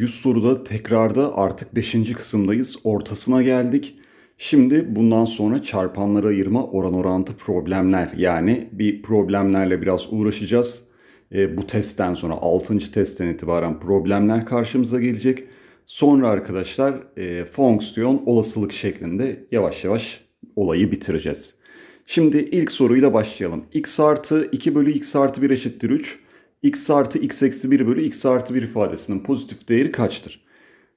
100 soruda tekrarda artık 5. kısımdayız. Ortasına geldik. Şimdi bundan sonra çarpanlara ayırma oran orantı problemler yani bir problemlerle biraz uğraşacağız. E, bu testten sonra 6. testten itibaren problemler karşımıza gelecek. Sonra arkadaşlar e, fonksiyon olasılık şeklinde yavaş yavaş olayı bitireceğiz. Şimdi ilk soruyla başlayalım. x artı 2 bölü x artı 1 eşittir 3 x artı x eksi 1 bölü x artı 1 ifadesinin pozitif değeri kaçtır?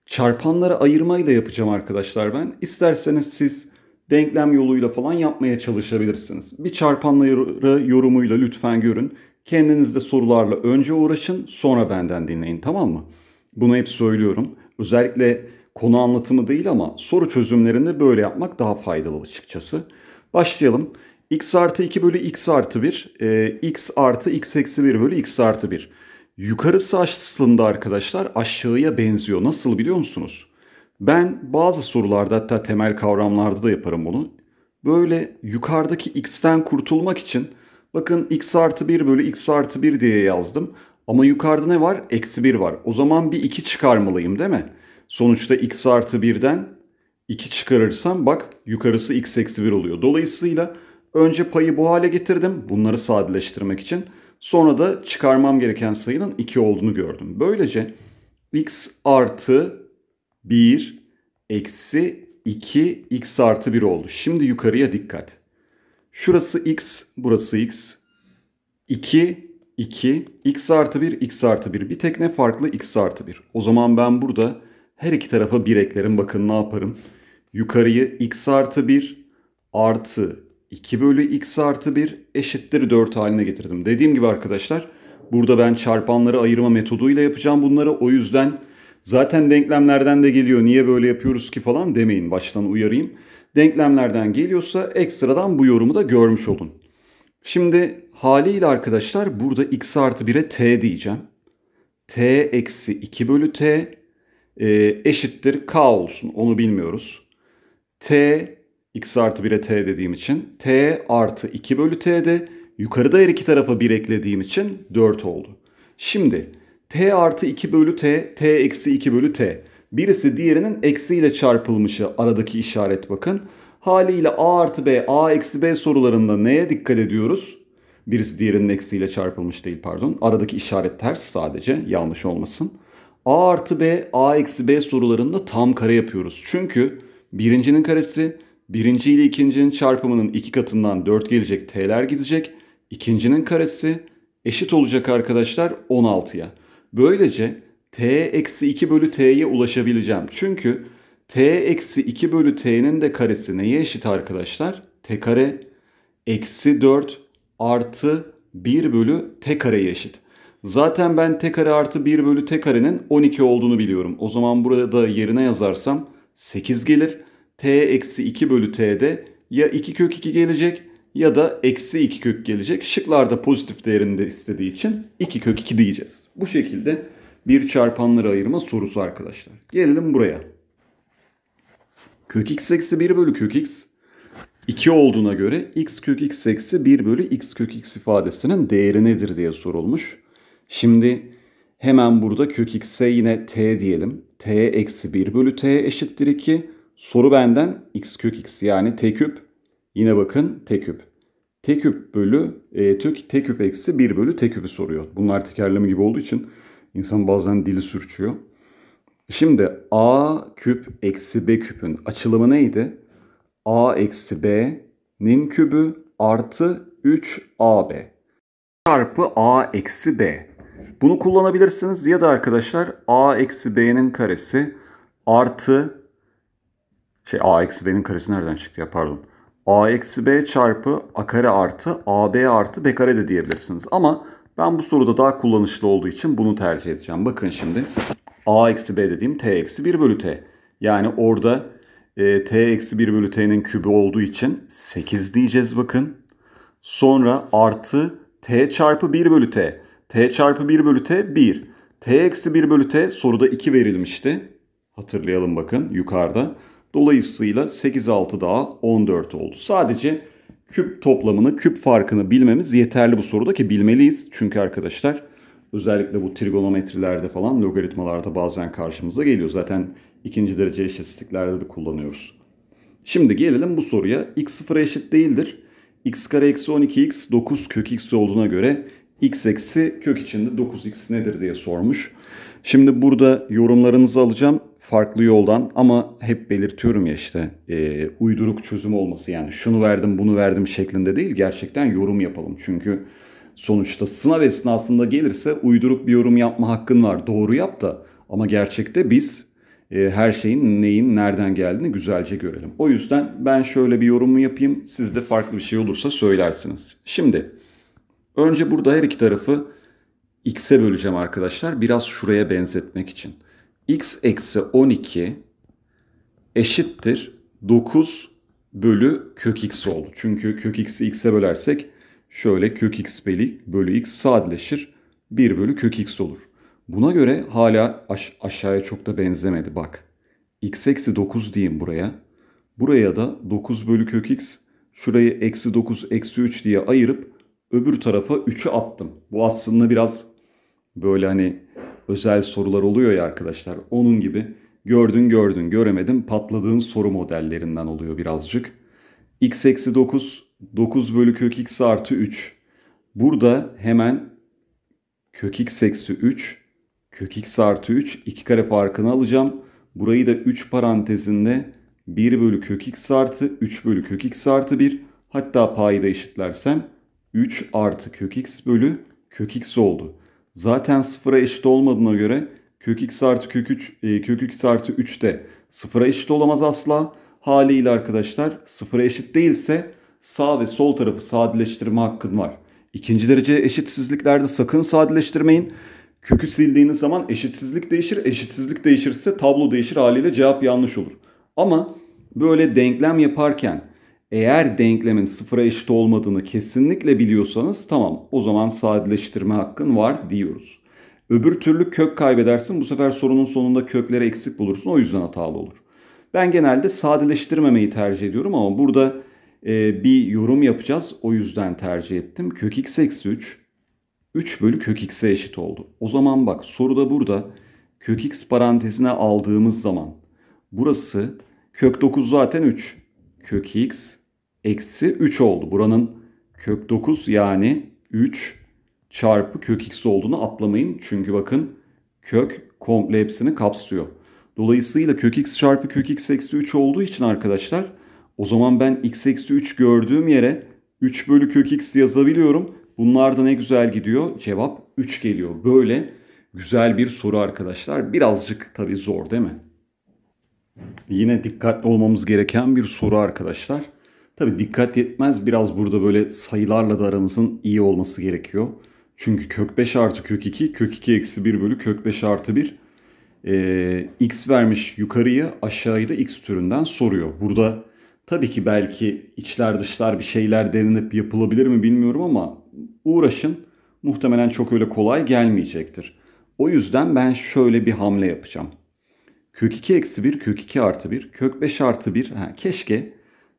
Çarpanlara ayırmayla yapacağım arkadaşlar ben. İsterseniz siz denklem yoluyla falan yapmaya çalışabilirsiniz. Bir çarpanlara yorumuyla lütfen görün. Kendiniz de sorularla önce uğraşın sonra benden dinleyin tamam mı? Bunu hep söylüyorum. Özellikle konu anlatımı değil ama soru çözümlerinde böyle yapmak daha faydalı açıkçası. Başlayalım x artı 2 bölü x artı 1. E, x artı x eksi 1 bölü x artı 1. Yukarısı aslında arkadaşlar aşağıya benziyor. Nasıl biliyor musunuz? Ben bazı sorularda hatta temel kavramlarda da yaparım bunu. Böyle yukarıdaki x'ten kurtulmak için bakın x artı 1 bölü x artı 1 diye yazdım. Ama yukarıda ne var? Eksi 1 var. O zaman bir 2 çıkarmalıyım değil mi? Sonuçta x artı 1'den 2 çıkarırsam bak yukarısı x eksi 1 oluyor. Dolayısıyla Önce payı bu hale getirdim bunları sadeleştirmek için. Sonra da çıkarmam gereken sayının 2 olduğunu gördüm. Böylece x artı 1 eksi 2 x artı 1 oldu. Şimdi yukarıya dikkat. Şurası x, burası x. 2, 2, x artı 1, x artı 1. Bir tek ne farklı? x artı 1. O zaman ben burada her iki tarafa 1 eklerim. Bakın ne yaparım. Yukarıyı x artı 1 artı 2 bölü x artı 1 eşittir 4 haline getirdim. Dediğim gibi arkadaşlar burada ben çarpanları ayırma metoduyla yapacağım bunları. O yüzden zaten denklemlerden de geliyor niye böyle yapıyoruz ki falan demeyin baştan uyarayım. Denklemlerden geliyorsa ekstradan bu yorumu da görmüş olun. Şimdi haliyle arkadaşlar burada x artı 1'e t diyeceğim. t eksi 2 bölü t e, eşittir k olsun onu bilmiyoruz. t x artı 1'e t dediğim için t artı 2 bölü t'de yukarıda her iki tarafa 1 eklediğim için 4 oldu. Şimdi t artı 2 bölü t, t eksi 2 bölü t. Birisi diğerinin eksiyle çarpılmışı aradaki işaret bakın. Haliyle a artı b, a eksi b sorularında neye dikkat ediyoruz? Birisi diğerinin eksiyle çarpılmış değil pardon. Aradaki işaret ters sadece yanlış olmasın. a artı b, a eksi b sorularında tam kare yapıyoruz. Çünkü birincinin karesi birinci ile ikincinin çarpımının iki katından 4 gelecek t'ler gidecek. İkincinin karesi eşit olacak arkadaşlar 16'ya. Böylece t eksi 2 bölü t'ye ulaşabileceğim. Çünkü t eksi 2 bölü t'nin de karesi neye eşit arkadaşlar? t kare eksi 4 artı 1 bölü t kareye eşit. Zaten ben t kare artı 1 bölü t karenin 12 olduğunu biliyorum. O zaman burada da yerine yazarsam 8 gelir t eksi 2 bölü t'de ya 2 kök 2 gelecek ya da eksi 2 kök gelecek. Şıklarda pozitif değerinde istediği için 2 kök 2 diyeceğiz. Bu şekilde bir çarpanları ayırma sorusu arkadaşlar. Gelelim buraya. Kök x eksi 1 bölü kök x 2 olduğuna göre x kök x eksi 1 bölü x kök x ifadesinin değeri nedir diye sorulmuş. Şimdi hemen burada kök x'e yine t diyelim. t eksi 1 bölü t eşittir 2. Soru benden x kök x yani t küp. Yine bakın t küp. T küp bölü e, tök t küp eksi 1 bölü t küpü soruyor. Bunlar tekerleme gibi olduğu için insan bazen dili sürçüyor. Şimdi a küp eksi b küpün açılımı neydi? a eksi b'nin kübü artı 3ab çarpı a eksi b. Bunu kullanabilirsiniz ya da arkadaşlar a eksi b'nin karesi artı şey a eksi b'nin karesi nereden çıktı ya pardon. a eksi b çarpı a kare artı a b artı b kare de diyebilirsiniz. Ama ben bu soruda daha kullanışlı olduğu için bunu tercih edeceğim. Bakın şimdi a eksi b dediğim t eksi 1 bölü t. Yani orada e, t eksi 1 bölü t'nin kübü olduğu için 8 diyeceğiz bakın. Sonra artı t çarpı 1 bölü t. t çarpı 1 bölü t 1. t eksi 1 bölü t soruda 2 verilmişti. Hatırlayalım bakın yukarıda. Dolayısıyla 8 6 daha 14 oldu. Sadece küp toplamını, küp farkını bilmemiz yeterli bu soruda ki bilmeliyiz. Çünkü arkadaşlar özellikle bu trigonometrilerde falan logaritmalarda bazen karşımıza geliyor. Zaten ikinci derece eşitsizliklerde de kullanıyoruz. Şimdi gelelim bu soruya. x sıfıra eşit değildir. x kare eksi 12x 9 kök x olduğuna göre x eksi kök içinde 9x nedir diye sormuş. Şimdi burada yorumlarınızı alacağım farklı yoldan ama hep belirtiyorum ya işte e, uyduruk çözüm olması yani şunu verdim bunu verdim şeklinde değil gerçekten yorum yapalım. Çünkü sonuçta sınav esnasında gelirse uyduruk bir yorum yapma hakkın var doğru yap da ama gerçekte biz e, her şeyin neyin nereden geldiğini güzelce görelim. O yüzden ben şöyle bir yorumumu yapayım siz de farklı bir şey olursa söylersiniz. Şimdi önce burada her iki tarafı x'e böleceğim arkadaşlar biraz şuraya benzetmek için x eksi 12 eşittir 9 bölü kök x oldu. Çünkü kök x'i x'e bölersek şöyle kök x bölü, bölü x sadeleşir. 1 bölü kök x olur. Buna göre hala aş aşağıya çok da benzemedi bak. x eksi 9 diyeyim buraya. Buraya da 9 bölü kök x şurayı eksi 9 eksi 3 diye ayırıp öbür tarafa 3'ü attım. Bu aslında biraz böyle hani özel sorular oluyor ya arkadaşlar. Onun gibi gördün gördün göremedim patladığın soru modellerinden oluyor birazcık. x eksi 9, 9 bölü kök x artı 3. Burada hemen kök x eksi 3, kök x artı 3 iki kare farkını alacağım. Burayı da 3 parantezinde 1 bölü kök x artı 3 bölü kök x artı 1 hatta payı da eşitlersem 3 artı kök x bölü kök x oldu zaten sıfıra eşit olmadığına göre kök x artı kök 3 e, kök x artı 3 de sıfıra eşit olamaz asla. Haliyle arkadaşlar sıfıra eşit değilse sağ ve sol tarafı sadeleştirme hakkın var. İkinci derece eşitsizliklerde sakın sadeleştirmeyin. Kökü sildiğiniz zaman eşitsizlik değişir. Eşitsizlik değişirse tablo değişir haliyle cevap yanlış olur. Ama böyle denklem yaparken eğer denklemin sıfıra eşit olmadığını kesinlikle biliyorsanız tamam o zaman sadeleştirme hakkın var diyoruz. Öbür türlü kök kaybedersin bu sefer sorunun sonunda kökleri eksik bulursun o yüzden hatalı olur. Ben genelde sadeleştirmemeyi tercih ediyorum ama burada e, bir yorum yapacağız o yüzden tercih ettim. Kök x eksi 3 3 bölü kök x'e eşit oldu. O zaman bak soruda burada kök x parantezine aldığımız zaman burası kök 9 zaten 3. Kök x eksi 3 oldu. Buranın kök 9 yani 3 çarpı kök x olduğunu atlamayın. Çünkü bakın kök komple hepsini kapsıyor. Dolayısıyla kök x çarpı kök x eksi 3 olduğu için arkadaşlar o zaman ben x eksi 3 gördüğüm yere 3 bölü kök x yazabiliyorum. Bunlar da ne güzel gidiyor. Cevap 3 geliyor. Böyle güzel bir soru arkadaşlar. Birazcık tabii zor değil mi? Yine dikkatli olmamız gereken bir soru arkadaşlar. Tabi dikkat yetmez biraz burada böyle sayılarla da aramızın iyi olması gerekiyor. Çünkü kök 5 artı kök 2, kök 2 eksi 1 bölü kök 5 artı 1. Ee, x vermiş yukarıyı aşağıyı da x türünden soruyor. Burada tabii ki belki içler dışlar bir şeyler denenip yapılabilir mi bilmiyorum ama uğraşın muhtemelen çok öyle kolay gelmeyecektir. O yüzden ben şöyle bir hamle yapacağım. Kök 2 eksi 1, kök 2 artı 1, kök 5 artı 1. Ha, keşke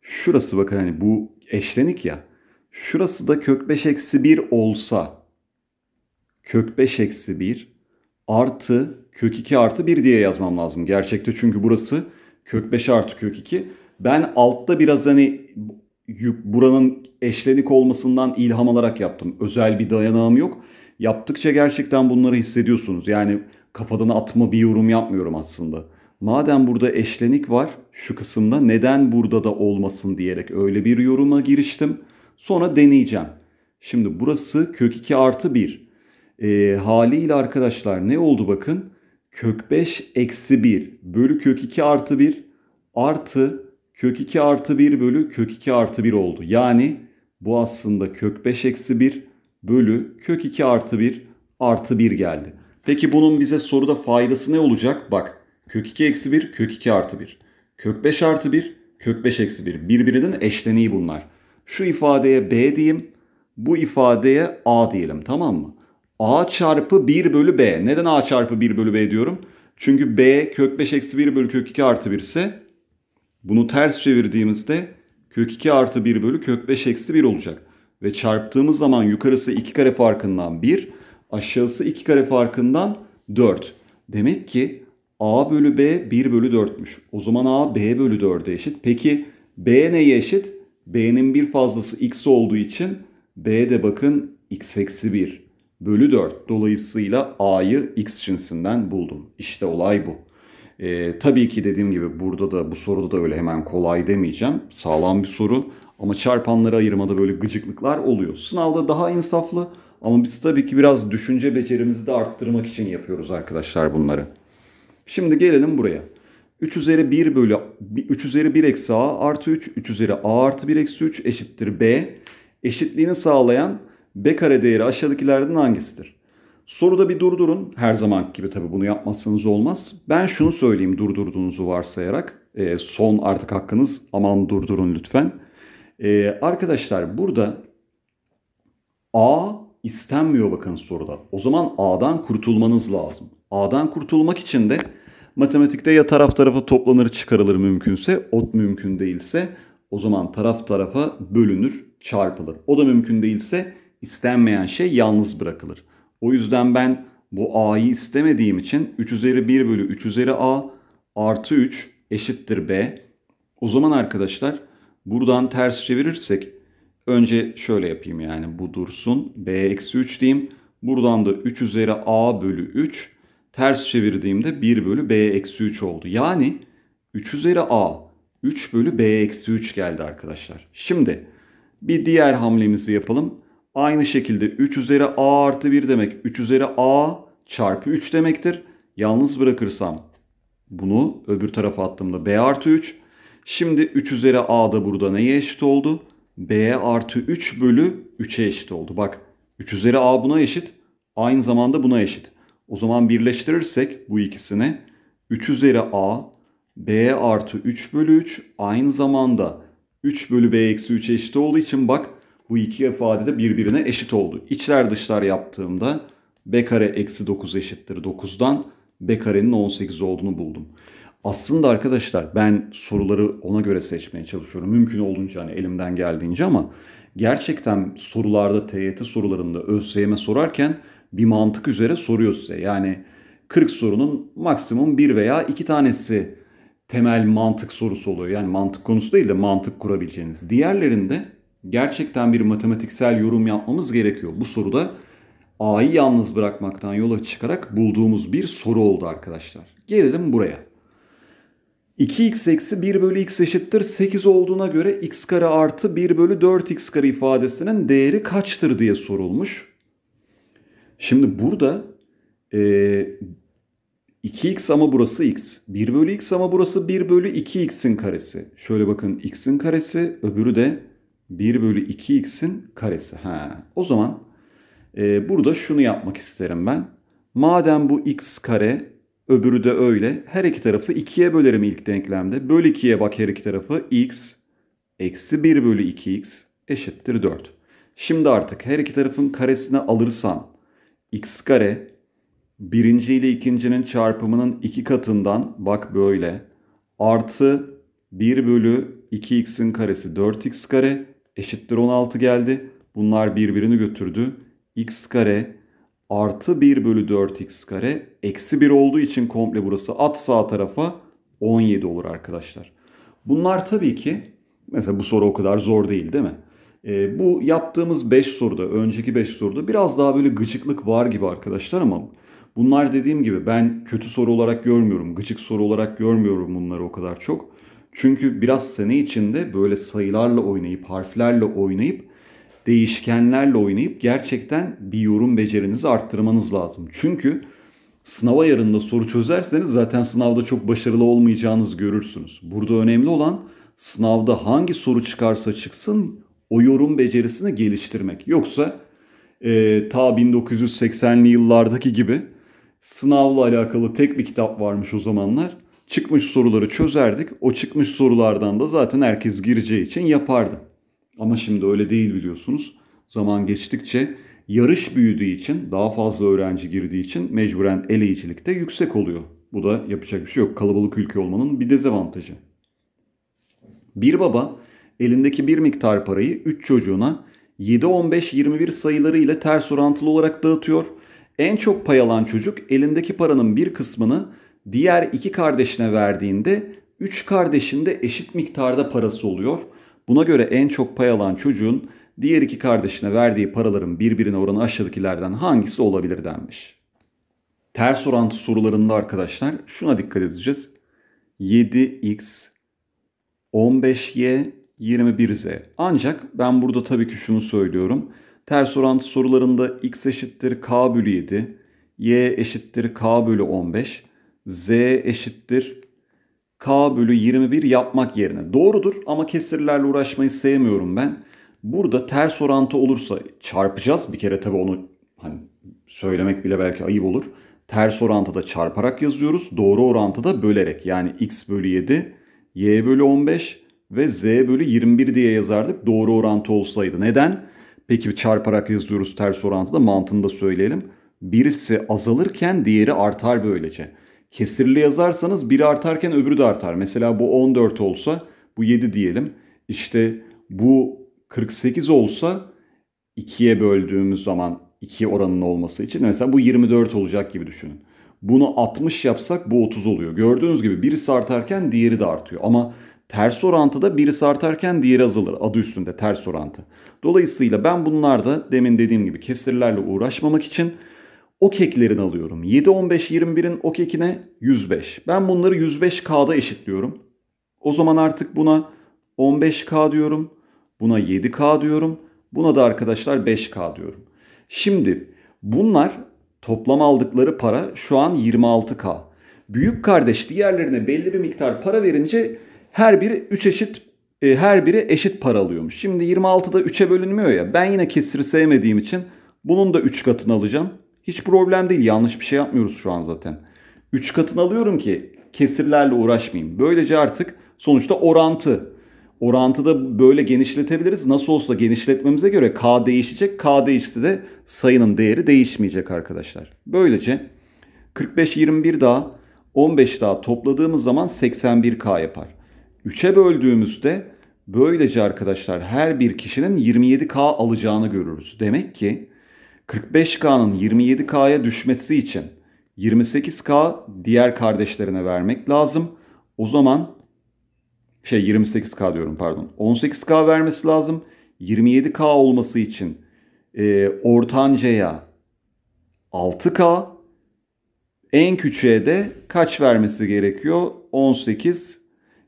Şurası bakın hani bu eşlenik ya. Şurası da kök 5 eksi 1 olsa kök 5 eksi 1 artı kök 2 artı 1 diye yazmam lazım. Gerçekte çünkü burası kök 5 artı kök 2. Ben altta biraz hani buranın eşlenik olmasından ilham alarak yaptım. Özel bir dayanağım yok. Yaptıkça gerçekten bunları hissediyorsunuz. Yani kafadan atma bir yorum yapmıyorum aslında madem burada eşlenik var şu kısımda neden burada da olmasın diyerek öyle bir yoruma giriştim. Sonra deneyeceğim. Şimdi burası kök 2 artı 1. E, ee, haliyle arkadaşlar ne oldu bakın. Kök 5 eksi 1 bölü kök 2 artı 1 artı kök 2 artı 1 bölü kök 2 artı 1 oldu. Yani bu aslında kök 5 eksi 1 bölü kök 2 artı 1 artı 1 geldi. Peki bunun bize soruda faydası ne olacak? Bak Kök 2 eksi 1, kök 2 artı 1. Kök 5 artı 1, kök 5 eksi 1. Birbirinin eşleniği bunlar. Şu ifadeye b diyeyim. Bu ifadeye a diyelim tamam mı? a çarpı 1 bölü b. Neden a çarpı 1 bölü b diyorum? Çünkü b kök 5 eksi 1 bölü kök 2 artı 1 ise bunu ters çevirdiğimizde kök 2 artı 1 bölü kök 5 eksi 1 olacak. Ve çarptığımız zaman yukarısı 2 kare farkından 1, aşağısı 2 kare farkından 4. Demek ki A bölü B 1 bölü 4'müş. O zaman A B bölü 4'e eşit. Peki B neye eşit? B'nin bir fazlası X olduğu için B de bakın X eksi 1 bölü 4. Dolayısıyla A'yı X cinsinden buldum. İşte olay bu. Ee, tabii ki dediğim gibi burada da bu soruda da öyle hemen kolay demeyeceğim. Sağlam bir soru ama çarpanları ayırmada böyle gıcıklıklar oluyor. Sınavda daha insaflı ama biz tabii ki biraz düşünce becerimizi de arttırmak için yapıyoruz arkadaşlar bunları. Şimdi gelelim buraya. 3 üzeri 1 bölü 3 üzeri 1 eksi a artı 3 3 üzeri a artı 1 eksi 3 eşittir b. Eşitliğini sağlayan b kare değeri aşağıdakilerden hangisidir? Soruda bir durdurun. Her zaman gibi tabii bunu yapmazsanız olmaz. Ben şunu söyleyeyim durdurduğunuzu varsayarak. E, son artık hakkınız aman durdurun lütfen. E, arkadaşlar burada A istenmiyor bakın soruda. O zaman A'dan kurtulmanız lazım. A'dan kurtulmak için de Matematikte ya taraf tarafa toplanır çıkarılır mümkünse, ot mümkün değilse o zaman taraf tarafa bölünür, çarpılır. O da mümkün değilse istenmeyen şey yalnız bırakılır. O yüzden ben bu a'yı istemediğim için 3 üzeri 1 bölü 3 üzeri a artı 3 eşittir b. O zaman arkadaşlar buradan ters çevirirsek önce şöyle yapayım yani bu dursun b eksi 3 diyeyim. Buradan da 3 üzeri a bölü 3 ters çevirdiğimde 1 bölü b eksi 3 oldu. Yani 3 üzeri a 3 bölü b eksi 3 geldi arkadaşlar. Şimdi bir diğer hamlemizi yapalım. Aynı şekilde 3 üzeri a artı 1 demek 3 üzeri a çarpı 3 demektir. Yalnız bırakırsam bunu öbür tarafa attığımda b artı 3. Şimdi 3 üzeri a da burada neye eşit oldu? b artı 3 bölü 3'e eşit oldu. Bak 3 üzeri a buna eşit. Aynı zamanda buna eşit. O zaman birleştirirsek bu ikisini 3 üzeri a b artı 3 bölü 3 aynı zamanda 3 bölü b eksi 3 eşit olduğu için bak bu iki ifade de birbirine eşit oldu. İçler dışlar yaptığımda b kare eksi 9 eşittir 9'dan b karenin 18 olduğunu buldum. Aslında arkadaşlar ben soruları ona göre seçmeye çalışıyorum. Mümkün olduğunca hani elimden geldiğince ama gerçekten sorularda TYT sorularında ÖSYM sorarken bir mantık üzere soruyor size. Yani 40 sorunun maksimum bir veya iki tanesi temel mantık sorusu oluyor. Yani mantık konusu değil de mantık kurabileceğiniz. Diğerlerinde gerçekten bir matematiksel yorum yapmamız gerekiyor. Bu soruda A'yı yalnız bırakmaktan yola çıkarak bulduğumuz bir soru oldu arkadaşlar. Gelelim buraya. 2x eksi 1 bölü x eşittir 8 olduğuna göre x kare artı 1 bölü 4x kare ifadesinin değeri kaçtır diye sorulmuş. Şimdi burada e, 2x ama burası x. 1 bölü x ama burası 1 bölü 2x'in karesi. Şöyle bakın x'in karesi öbürü de 1 bölü 2x'in karesi. Ha. O zaman e, burada şunu yapmak isterim ben. Madem bu x kare öbürü de öyle. Her iki tarafı 2'ye bölerim ilk denklemde. Böl 2'ye bak her iki tarafı x eksi 1 bölü 2x eşittir 4. Şimdi artık her iki tarafın karesine alırsam x kare birinci ile ikincinin çarpımının iki katından bak böyle artı 1 bölü 2x'in karesi 4x kare eşittir 16 geldi. Bunlar birbirini götürdü. x kare artı 1 bölü 4x kare eksi 1 olduğu için komple burası at sağ tarafa 17 olur arkadaşlar. Bunlar tabii ki mesela bu soru o kadar zor değil değil mi? E, bu yaptığımız 5 soruda, önceki 5 soruda biraz daha böyle gıcıklık var gibi arkadaşlar ama bunlar dediğim gibi ben kötü soru olarak görmüyorum, gıcık soru olarak görmüyorum bunları o kadar çok. Çünkü biraz sene içinde böyle sayılarla oynayıp, harflerle oynayıp, değişkenlerle oynayıp gerçekten bir yorum becerinizi arttırmanız lazım. Çünkü sınava yarında soru çözerseniz zaten sınavda çok başarılı olmayacağınız görürsünüz. Burada önemli olan sınavda hangi soru çıkarsa çıksın o yorum becerisini geliştirmek. Yoksa e, ta 1980'li yıllardaki gibi sınavla alakalı tek bir kitap varmış o zamanlar. Çıkmış soruları çözerdik. O çıkmış sorulardan da zaten herkes gireceği için yapardı. Ama şimdi öyle değil biliyorsunuz. Zaman geçtikçe yarış büyüdüğü için, daha fazla öğrenci girdiği için mecburen eleyicilik de yüksek oluyor. Bu da yapacak bir şey yok. Kalabalık ülke olmanın bir dezavantajı. Bir baba elindeki bir miktar parayı 3 çocuğuna 7-15-21 sayıları ile ters orantılı olarak dağıtıyor. En çok pay alan çocuk elindeki paranın bir kısmını diğer iki kardeşine verdiğinde 3 kardeşinde eşit miktarda parası oluyor. Buna göre en çok pay alan çocuğun diğer iki kardeşine verdiği paraların birbirine oranı aşağıdakilerden hangisi olabilir denmiş. Ters orantı sorularında arkadaşlar şuna dikkat edeceğiz. 7x, 15y 21z. Ancak ben burada tabii ki şunu söylüyorum. Ters orantı sorularında x eşittir k bölü 7, y eşittir k bölü 15, z eşittir k bölü 21 yapmak yerine. Doğrudur ama kesirlerle uğraşmayı sevmiyorum ben. Burada ters orantı olursa çarpacağız. Bir kere tabii onu hani söylemek bile belki ayıp olur. Ters orantıda çarparak yazıyoruz. Doğru orantıda bölerek. Yani x bölü 7, y bölü 15, ve z bölü 21 diye yazardık doğru orantı olsaydı. Neden? Peki çarparak yazıyoruz ters orantıda mantığını da söyleyelim. Birisi azalırken diğeri artar böylece. Kesirli yazarsanız biri artarken öbürü de artar. Mesela bu 14 olsa bu 7 diyelim. İşte bu 48 olsa 2'ye böldüğümüz zaman 2 oranının olması için mesela bu 24 olacak gibi düşünün. Bunu 60 yapsak bu 30 oluyor. Gördüğünüz gibi birisi artarken diğeri de artıyor. Ama ters orantıda birisi artarken diğeri azalır. Adı üstünde ters orantı. Dolayısıyla ben bunlar da demin dediğim gibi kesirlerle uğraşmamak için o keklerini alıyorum. 7, 15, 21'in o kekine 105. Ben bunları 105K'da eşitliyorum. O zaman artık buna 15K diyorum. Buna 7K diyorum. Buna da arkadaşlar 5K diyorum. Şimdi bunlar toplam aldıkları para şu an 26K. Büyük kardeş diğerlerine belli bir miktar para verince her biri 3 eşit e, her biri eşit para alıyormuş. Şimdi 26'da 3'e bölünmüyor ya. Ben yine kesiri sevmediğim için bunun da 3 katını alacağım. Hiç problem değil. Yanlış bir şey yapmıyoruz şu an zaten. 3 katını alıyorum ki kesirlerle uğraşmayayım. Böylece artık sonuçta orantı. Orantıda böyle genişletebiliriz. Nasıl olsa genişletmemize göre k değişecek. K değişti de sayının değeri değişmeyecek arkadaşlar. Böylece 45-21 daha 15 daha topladığımız zaman 81k yapar. 3'e böldüğümüzde böylece arkadaşlar her bir kişinin 27K alacağını görürüz. Demek ki 45K'nın 27K'ya düşmesi için 28K diğer kardeşlerine vermek lazım. O zaman şey 28K diyorum pardon. 18K vermesi lazım. 27K olması için e, ortancaya 6K en küçüğe de kaç vermesi gerekiyor? 18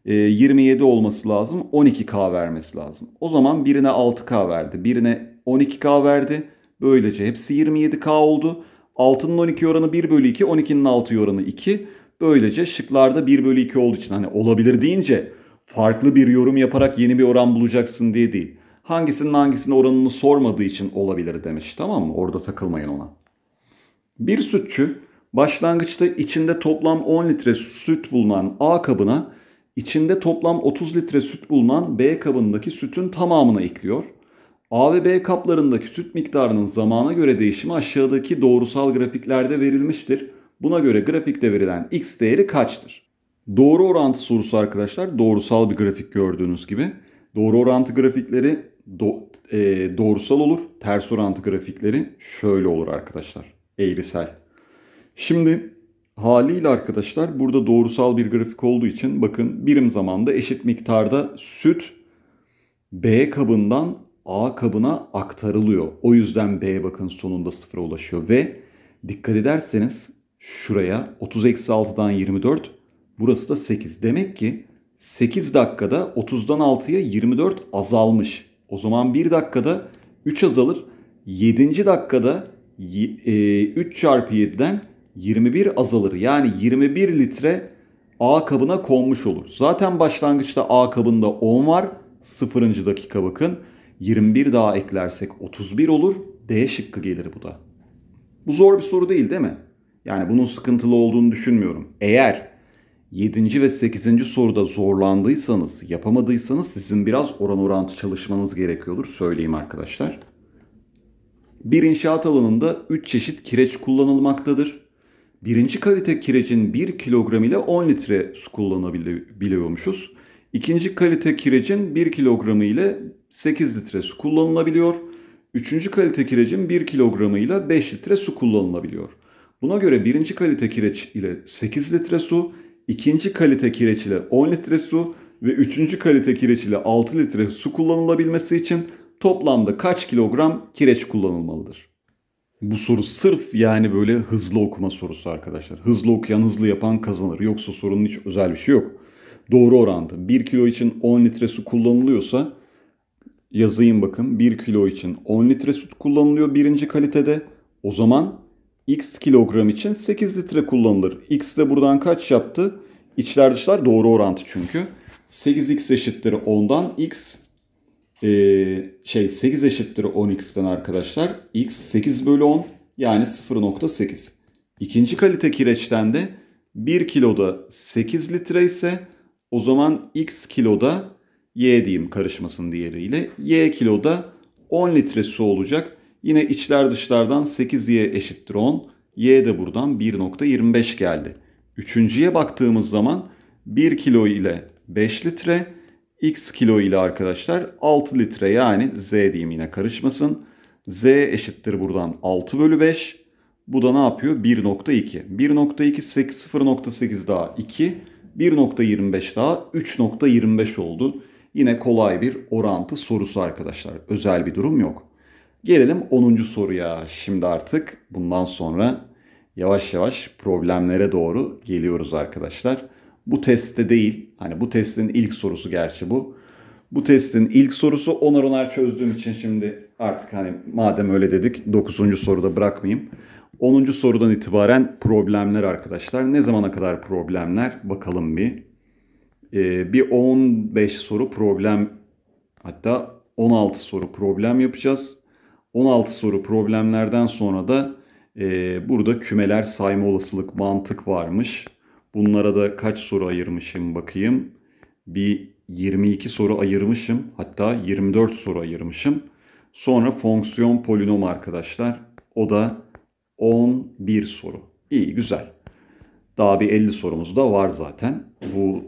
27 ee, olması lazım. 12K vermesi lazım. O zaman birine 6K verdi. Birine 12K verdi. Böylece hepsi 27K oldu. 6'nın 12 oranı 1 bölü 2. 12'nin 6 oranı 2. Böylece şıklarda 1 bölü 2 olduğu için hani olabilir deyince farklı bir yorum yaparak yeni bir oran bulacaksın diye değil. Hangisinin hangisinin oranını sormadığı için olabilir demiş tamam mı? Orada takılmayın ona. Bir sütçü başlangıçta içinde toplam 10 litre süt bulunan A kabına İçinde toplam 30 litre süt bulunan B kabındaki sütün tamamını ekliyor. A ve B kaplarındaki süt miktarının zamana göre değişimi aşağıdaki doğrusal grafiklerde verilmiştir. Buna göre grafikte verilen x değeri kaçtır? Doğru orantı sorusu arkadaşlar doğrusal bir grafik gördüğünüz gibi. Doğru orantı grafikleri do, e, doğrusal olur. Ters orantı grafikleri şöyle olur arkadaşlar. Eğrisel. Şimdi Haliyle arkadaşlar burada doğrusal bir grafik olduğu için bakın birim zamanda eşit miktarda süt B kabından A kabına aktarılıyor. O yüzden B bakın sonunda sıfıra ulaşıyor ve dikkat ederseniz şuraya 30-6'dan 24 burası da 8. Demek ki 8 dakikada 30'dan 6'ya 24 azalmış. O zaman 1 dakikada 3 azalır. 7. dakikada 3 e, çarpı 7'den 21 azalır. Yani 21 litre A kabına konmuş olur. Zaten başlangıçta A kabında 10 var. 0. dakika bakın. 21 daha eklersek 31 olur. D şıkkı gelir bu da. Bu zor bir soru değil değil mi? Yani bunun sıkıntılı olduğunu düşünmüyorum. Eğer 7. ve 8. soruda zorlandıysanız, yapamadıysanız sizin biraz oran orantı çalışmanız gerekiyordur söyleyeyim arkadaşlar. Bir inşaat alanında 3 çeşit kireç kullanılmaktadır birinci kalite kirecin 1 kilogram ile 10 litre su kullanabiliyormuşuz. İkinci kalite kirecin 1 kilogramı ile 8 litre su kullanılabiliyor. Üçüncü kalite kirecin 1 kilogramı ile 5 litre su kullanılabiliyor. Buna göre birinci kalite kireç ile 8 litre su, ikinci kalite kireç ile 10 litre su ve üçüncü kalite kireç ile 6 litre su kullanılabilmesi için toplamda kaç kilogram kireç kullanılmalıdır? Bu soru sırf yani böyle hızlı okuma sorusu arkadaşlar. Hızlı okuyan hızlı yapan kazanır. Yoksa sorunun hiç özel bir şey yok. Doğru orantı. 1 kilo için 10 litre su kullanılıyorsa yazayım bakın 1 kilo için 10 litre süt kullanılıyor birinci kalitede. O zaman x kilogram için 8 litre kullanılır. x de buradan kaç yaptı? İçler dışlar doğru orantı çünkü. 8x eşittir 10'dan x e, şey 8 eşittir 10x'ten arkadaşlar x 8 bölü 10 yani 0.8. İkinci kalite kireçten de 1 kiloda 8 litre ise o zaman x kiloda y diyeyim karışmasın diğeriyle y kiloda 10 litre su olacak. Yine içler dışlardan 8y eşittir 10. y de buradan 1.25 geldi. Üçüncüye baktığımız zaman 1 kilo ile 5 litre x kilo ile arkadaşlar 6 litre yani z diyeyim yine karışmasın. z eşittir buradan 6 bölü 5. Bu da ne yapıyor? 1.2. 1.2 0.8 daha 2. 1.25 daha 3.25 oldu. Yine kolay bir orantı sorusu arkadaşlar. Özel bir durum yok. Gelelim 10. soruya. Şimdi artık bundan sonra yavaş yavaş problemlere doğru geliyoruz arkadaşlar. Bu testte değil. Hani bu testin ilk sorusu gerçi bu. Bu testin ilk sorusu onar onar çözdüğüm için şimdi artık hani madem öyle dedik 9. soruda bırakmayayım. 10. sorudan itibaren problemler arkadaşlar. Ne zamana kadar problemler? Bakalım bir. Ee, bir 15 soru problem hatta 16 soru problem yapacağız. 16 soru problemlerden sonra da e, burada kümeler sayma olasılık mantık varmış. Bunlara da kaç soru ayırmışım bakayım. Bir 22 soru ayırmışım. Hatta 24 soru ayırmışım. Sonra fonksiyon polinom arkadaşlar. O da 11 soru. İyi güzel. Daha bir 50 sorumuz da var zaten. Bu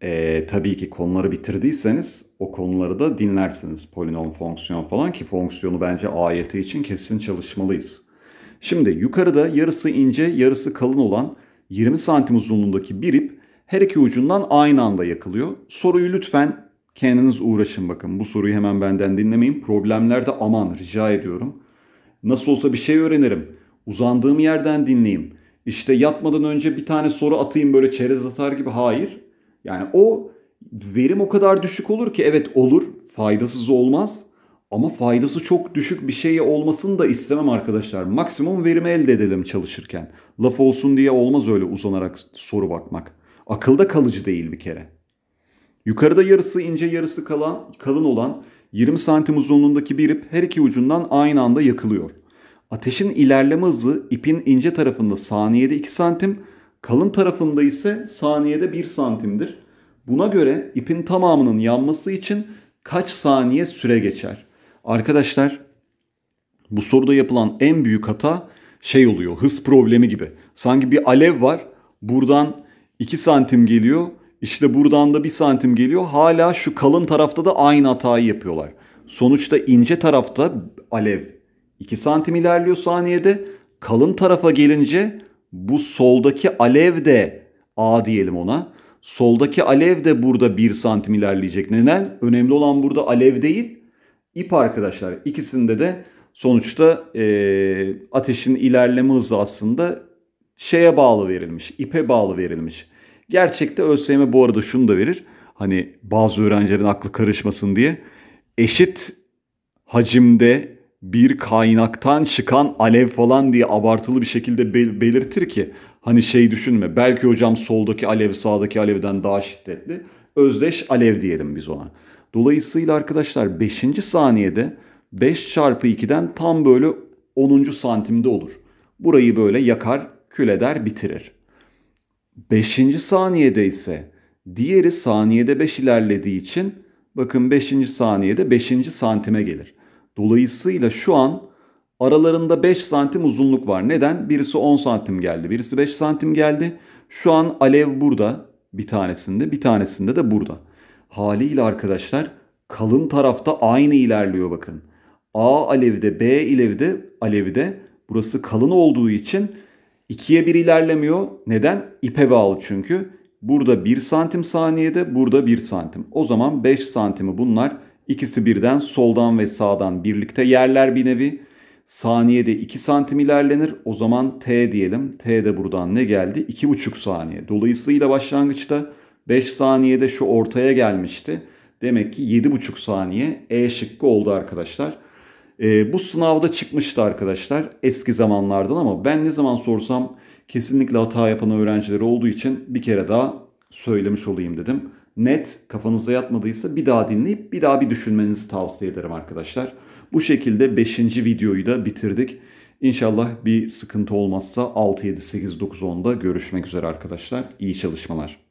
e, tabii ki konuları bitirdiyseniz o konuları da dinlersiniz. Polinom, fonksiyon falan ki fonksiyonu bence AYT için kesin çalışmalıyız. Şimdi yukarıda yarısı ince yarısı kalın olan 20 santim uzunluğundaki bir ip her iki ucundan aynı anda yakılıyor. Soruyu lütfen kendiniz uğraşın bakın. Bu soruyu hemen benden dinlemeyin. Problemlerde aman rica ediyorum. Nasıl olsa bir şey öğrenirim. Uzandığım yerden dinleyeyim. İşte yatmadan önce bir tane soru atayım böyle çerez atar gibi. Hayır. Yani o verim o kadar düşük olur ki evet olur faydasız olmaz ama faydası çok düşük bir şey olmasını da istemem arkadaşlar. Maksimum verimi elde edelim çalışırken. Laf olsun diye olmaz öyle uzanarak soru bakmak. Akılda kalıcı değil bir kere. Yukarıda yarısı ince yarısı kalan, kalın olan 20 santim uzunluğundaki bir ip her iki ucundan aynı anda yakılıyor. Ateşin ilerleme hızı ipin ince tarafında saniyede 2 santim, kalın tarafında ise saniyede 1 santimdir. Buna göre ipin tamamının yanması için kaç saniye süre geçer? Arkadaşlar bu soruda yapılan en büyük hata şey oluyor. Hız problemi gibi. Sanki bir alev var. Buradan 2 santim geliyor. işte buradan da 1 santim geliyor. Hala şu kalın tarafta da aynı hatayı yapıyorlar. Sonuçta ince tarafta alev 2 santim ilerliyor saniyede. Kalın tarafa gelince bu soldaki alev de A diyelim ona. Soldaki alev de burada 1 santim ilerleyecek. Neden? Önemli olan burada alev değil ip arkadaşlar. ikisinde de sonuçta e, ateşin ilerleme hızı aslında şeye bağlı verilmiş. ipe bağlı verilmiş. Gerçekte ÖSYM bu arada şunu da verir. Hani bazı öğrencilerin aklı karışmasın diye. Eşit hacimde bir kaynaktan çıkan alev falan diye abartılı bir şekilde bel- belirtir ki hani şey düşünme belki hocam soldaki alev sağdaki alevden daha şiddetli özdeş alev diyelim biz ona. Dolayısıyla arkadaşlar 5. saniyede 5 çarpı 2'den tam böyle 10. santimde olur. Burayı böyle yakar, kül eder, bitirir. 5. saniyede ise diğeri saniyede 5 ilerlediği için bakın 5. saniyede 5. santime gelir. Dolayısıyla şu an aralarında 5 santim uzunluk var. Neden? Birisi 10 santim geldi, birisi 5 santim geldi. Şu an alev burada bir tanesinde, bir tanesinde de burada haliyle arkadaşlar kalın tarafta aynı ilerliyor bakın. A alevde, B alevde, alevde burası kalın olduğu için ikiye bir ilerlemiyor. Neden? İpe bağlı çünkü. Burada 1 santim saniyede, burada 1 santim. O zaman 5 santimi bunlar ikisi birden soldan ve sağdan birlikte yerler bir nevi. Saniyede 2 santim ilerlenir. O zaman T diyelim. T de buradan ne geldi? 2,5 saniye. Dolayısıyla başlangıçta 5 saniyede şu ortaya gelmişti. Demek ki 7,5 saniye E şıkkı oldu arkadaşlar. E, bu sınavda çıkmıştı arkadaşlar eski zamanlardan ama ben ne zaman sorsam kesinlikle hata yapan öğrenciler olduğu için bir kere daha söylemiş olayım dedim. Net kafanızda yatmadıysa bir daha dinleyip bir daha bir düşünmenizi tavsiye ederim arkadaşlar. Bu şekilde 5. videoyu da bitirdik. İnşallah bir sıkıntı olmazsa 6, 7, 8, 9, 10'da görüşmek üzere arkadaşlar. İyi çalışmalar.